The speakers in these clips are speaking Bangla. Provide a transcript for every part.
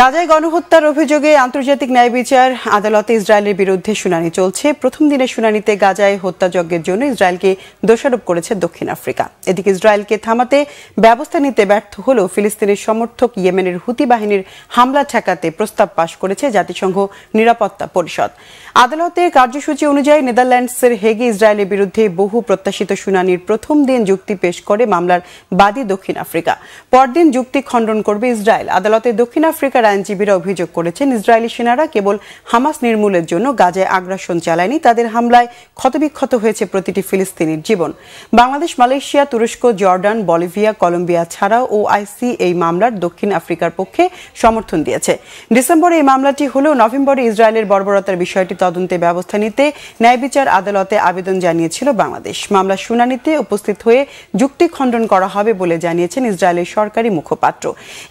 গাজায় গণহত্যার অভিযোগে আন্তর্জাতিক ন্যায় বিচার আদালতে ইসরায়েলের বিরুদ্ধে শুনানি চলছে প্রথম দিনের শুনানিতে গাজায় হত্যাযজ্ঞের জন্য ইসরায়েলকে দোষারোপ করেছে দক্ষিণ আফ্রিকা এদিকে ইসরায়েলকে থামাতে ব্যবস্থা নিতে ব্যর্থ হলেও ফিলিস্তিনের সমর্থক ইয়েমেনের হুতি বাহিনীর হামলা ঠেকাতে প্রস্তাব পাশ করেছে জাতিসংঘ নিরাপত্তা পরিষদ আদালতে কার্যসূচি অনুযায়ী নেদারল্যান্ডসের হেগে ইসরায়েলের বিরুদ্ধে বহু প্রত্যাশিত শুনানির প্রথম দিন যুক্তি পেশ করে মামলার বাদী দক্ষিণ আফ্রিকা পরদিন যুক্তি খণ্ডন করবে ইসরায়েল আদালতে দক্ষিণ আফ্রিকা আমেরিকার আইনজীবীরা অভিযোগ করেছেন ইসরায়েলি সেনারা কেবল হামাস নির্মূলের জন্য গাজায় আগ্রাসন চালায়নি তাদের হামলায় ক্ষতবিক্ষত হয়েছে প্রতিটি ফিলিস্তিনির জীবন বাংলাদেশ মালয়েশিয়া তুরস্ক জর্ডান বলিভিয়া কলম্বিয়া ছাড়াও আইসি এই মামলার দক্ষিণ আফ্রিকার পক্ষে সমর্থন দিয়েছে ডিসেম্বরে এই মামলাটি হলেও নভেম্বরে ইসরায়েলের বর্বরতার বিষয়টি তদন্তে ব্যবস্থা নিতে ন্যায় বিচার আদালতে আবেদন জানিয়েছিল বাংলাদেশ মামলার শুনানিতে উপস্থিত হয়ে যুক্তি খণ্ডন করা হবে বলে জানিয়েছেন ইসরায়েলের সরকারি মুখপাত্র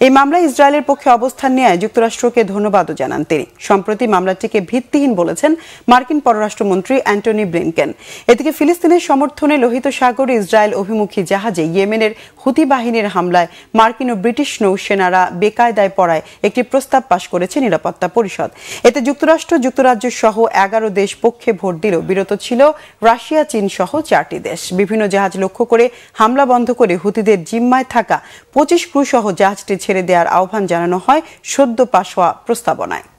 এই মামলায় ইসরায়েলের পক্ষে অবস্থান নেয় যুক্তরাষ্ট্রকে ধন্যবাদও জানান তিনি সম্প্রতি মামলাটিকে ভিত্তিহীন বলেছেন মার্কিন পররাষ্ট্রমন্ত্রী অ্যান্টনি ব্লিনকেন এদিকে ফিলিস্তিনের সমর্থনে লোহিত সাগর ইসরায়েল অভিমুখী জাহাজে ইয়েমেনের হুতি বাহিনীর হামলায় মার্কিন ও ব্রিটিশ নৌসেনারা বেকায়দায় পড়ায় একটি প্রস্তাব পাশ করেছে নিরাপত্তা পরিষদ এতে যুক্তরাষ্ট্র যুক্তরাজ্য সহ এগারো দেশ পক্ষে ভোট দিল বিরত ছিল রাশিয়া চীন সহ চারটি দেশ বিভিন্ন জাহাজ লক্ষ্য করে হামলা বন্ধ করে হুতিদের জিম্মায় থাকা পঁচিশ ক্রু সহ জাহাজটি ছেড়ে দেওয়ার আহ্বান জানানো হয় সদ্য পাশ হওয়া প্রস্তাবনায়